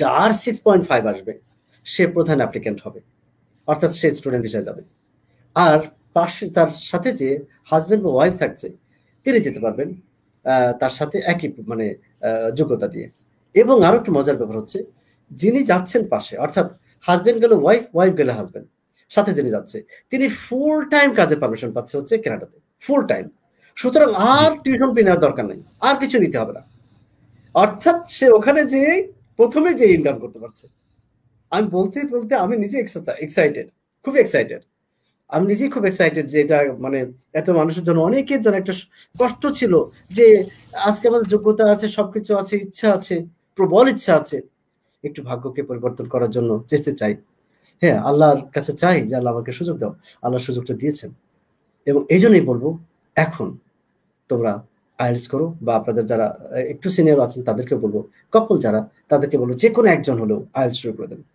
যার six point five আসবে সে প্রধান অ্যাপ্লিক্যান্ট হবে অর্থাৎ সে স্টুডেন্ট হিসেবে যাবে আর পাশে তার সাথে যে হাজব্যান্ড বা ওয়াইফ থাকছে তিনি যেতে পারবেন তার সাথে একই মানে যোগ্যতা দিয়ে এবং আরও একটা মজার ব্যাপার হচ্ছে যিনি যাচ্ছেন পাশে অর্থাৎ হাজব্যান্ড গেলে ওয়াইফ ওয়াইফ গেলে হাজব্যান্ড সাথে যিনি যাচ্ছে তিনি ফুল টাইম কাজে পারমিশন পাচ্ছে হচ্ছে কেনাডাতে ফুল টাইম সুতরাং আর টিউশন পে নেওয়ার দরকার নেই আর কিছু নিতে হবে না অর্থাৎ সে ওখানে যে প্রথমে যে ইনকাম করতে পারছে আমি বলতে বলতে আমি নিজে এক্সাইটেড খুব এক্সাইটেড আমি নিজেই খুব এক্সাইটেড যে এটা মানে এত মানুষের জন্য অনেকের জন্য একটা কষ্ট ছিল যে আজকে আমাদের যোগ্যতা আছে সবকিছু আছে ইচ্ছা আছে প্রবল ইচ্ছা আছে একটু ভাগ্যকে পরিবর্তন করার জন্য চেষ্টা চাই হ্যাঁ আল্লাহর কাছে চাই যে আল্লাহ আমাকে সুযোগ দাও আল্লাহ সুযোগটা দিয়েছেন এবং এই জন্যই বলবো এখন তোমরা আইলস করো বা আপনাদের যারা একটু সিনিয়র আছেন তাদেরকে বলবো কপল যারা তাদেরকে বলবো যে কোনো একজন হলেও আইলস শুরু করে দেবেন